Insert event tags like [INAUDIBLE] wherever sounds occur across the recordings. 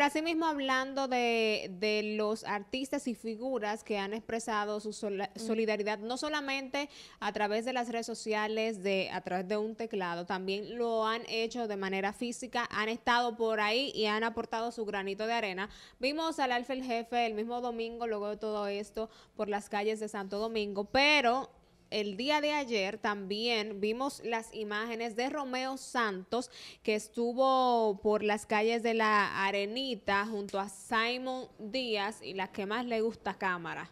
Asimismo, hablando de, de, los artistas y figuras que han expresado su mm. solidaridad, no solamente a través de las redes sociales, de, a través de un teclado, también lo han hecho de manera física, han estado por ahí y han aportado su granito de arena. Vimos al Alfa el Jefe el mismo domingo, luego de todo esto, por las calles de Santo Domingo, pero el día de ayer también vimos las imágenes de Romeo Santos que estuvo por las calles de la Arenita junto a Simon Díaz y la que más le gusta cámara.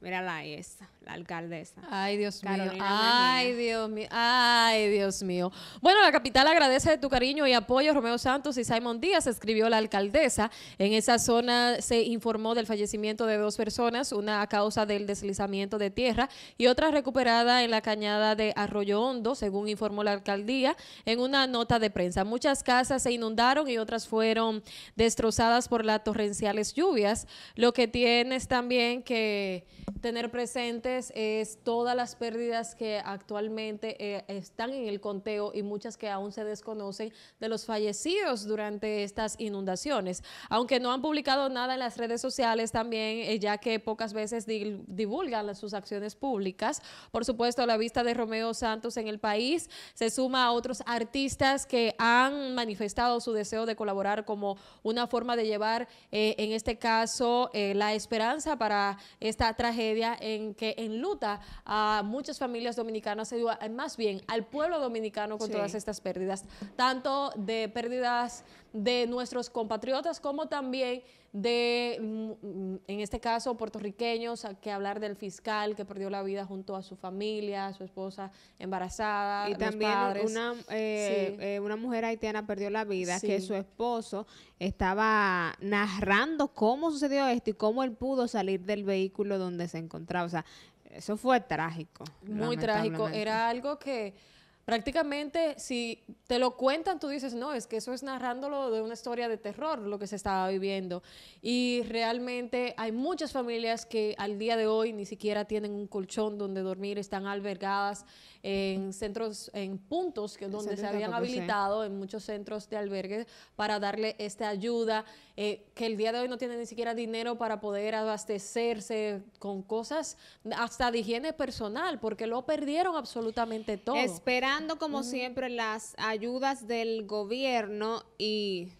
Mírala ahí esa, la alcaldesa. Ay, Dios mío. Ay, Dios mío. Ay, Dios mío. Bueno, la capital agradece tu cariño y apoyo. Romeo Santos y Simon Díaz escribió la alcaldesa. En esa zona se informó del fallecimiento de dos personas, una a causa del deslizamiento de tierra y otra recuperada en la cañada de Arroyo Hondo, según informó la alcaldía en una nota de prensa. Muchas casas se inundaron y otras fueron destrozadas por las torrenciales lluvias, lo que tienes también que tener presente es todas las pérdidas que actualmente eh, están en el conteo y muchas que aún se desconocen de los fallecidos durante estas inundaciones. Aunque no han publicado nada en las redes sociales también, eh, ya que pocas veces divulgan sus acciones públicas. Por supuesto, la vista de Romeo Santos en el país se suma a otros artistas que han manifestado su deseo de colaborar como una forma de llevar, eh, en este caso, la esperanza para esta tragedia en que en luta a muchas familias dominicanas, más bien al pueblo dominicano con todas estas pérdidas, tanto de pérdidas de nuestros compatriotas como también de, mm, en este caso, puertorriqueños, que hablar del fiscal que perdió la vida junto a su familia, a su esposa embarazada. Y los también Una, eh, eh, una mujer haitiana perdió la vida, que su esposo estaba narrando cómo sucedió esto y cómo él pudo salir del vehículo donde se encontraba. O sea, eso fue trágico. Muy trágico. Era algo que prácticamente si te lo cuentan, tú dices, no, es que eso es narrándolo de una historia de terror, lo que se estaba viviendo. Y realmente hay muchas familias que al día de hoy ni siquiera tienen un colchón donde dormir, están albergadas en centros, en puntos que, donde se habían habilitado, en muchos centros de albergue, para darle esta ayuda, eh, que el día de hoy no tienen ni siquiera dinero para poder abastecerse con cosas hasta de higiene personal, porque lo perdieron absolutamente todo como siempre las ayudas del gobierno y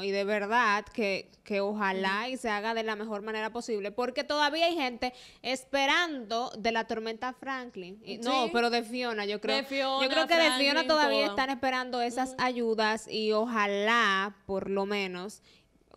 y de verdad que, ojalá y se haga de la mejor manera posible, porque todavía hay gente esperando de la tormenta Franklin. No, pero de Fiona, yo creo. yo creo que de Fiona todavía están esperando esas ayudas y ojalá, por lo menos,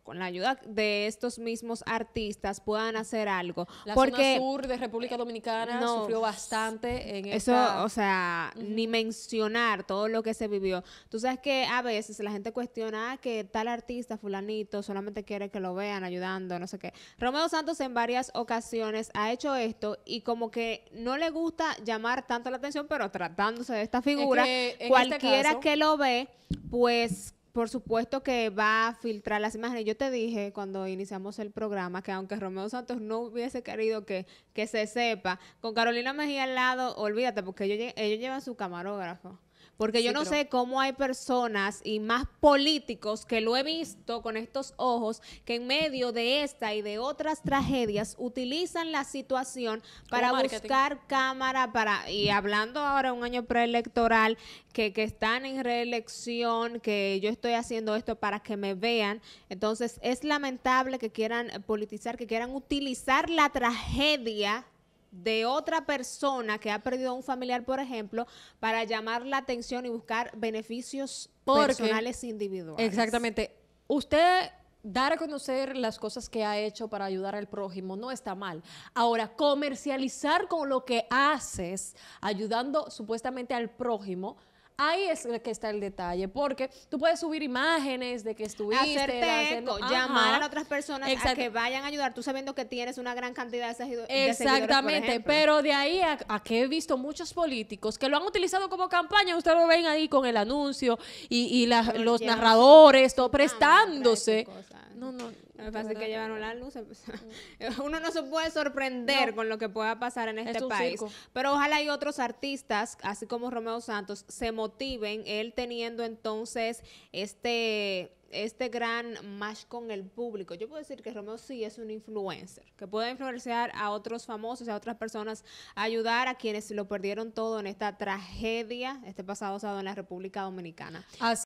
con la ayuda de estos mismos artistas puedan hacer algo. La porque, zona sur de República Dominicana sufrió bastante en eso. O sea, ni mencionar todo lo que se vivió. Tú sabes que a veces la gente cuestiona ah, que tal artista, fulanito, solamente quiere que lo vean ayudando, no sé qué. Romeo Santos en varias ocasiones ha hecho esto y como que no le gusta llamar tanto la atención, pero tratándose de esta figura, este cualquiera que lo ve, pues por supuesto que va a filtrar las imágenes. Yo te dije cuando iniciamos el programa que aunque Romeo Santos no hubiese querido que, que se sepa, con Carolina Mejía al lado, olvídate, porque ellos, ellos llevan su camarógrafo. Porque yo no sé cómo hay personas y más políticos que lo he visto con estos ojos, que en medio de esta y de otras tragedias utilizan la situación para buscar cámara, para, y hablando ahora un año preelectoral, que, que están en reelección, que yo estoy haciendo esto para que me vean. Entonces es lamentable que quieran politizar, que quieran utilizar la tragedia de otra persona que ha perdido a un familiar, por ejemplo, para llamar la atención y buscar beneficios personales individuales. Exactamente. Usted dar a conocer las cosas que ha hecho para ayudar al prójimo no está mal. Ahora, comercializar con lo que haces, ayudando supuestamente al prójimo, Ahí es que está el detalle, porque tú puedes subir imágenes de que estuviste. Hacerte eco, llamar a otras personas a que vayan a ayudar, tú sabiendo que tienes una gran cantidad de, seguidores Exactamente, pero de ahí a, que he visto muchos políticos que lo han utilizado como campaña, ustedes lo ven ahí con el anuncio y, los narradores, todo, ah, prestándose. No, no, me parece que llevaron la luz. Em, [LAUGHS] mm. Uno no se puede sorprender con lo que pueda pasar en este país. Pero ojalá hay otros artistas, así como Romeo Santos, se motiven, él teniendo entonces este este gran match con el público. Yo puedo decir que Romeo sí es un influencer, que puede influenciar a otros famosos, a otras personas, ayudar a quienes lo perdieron todo en esta tragedia este pasado sábado en la República Dominicana. Así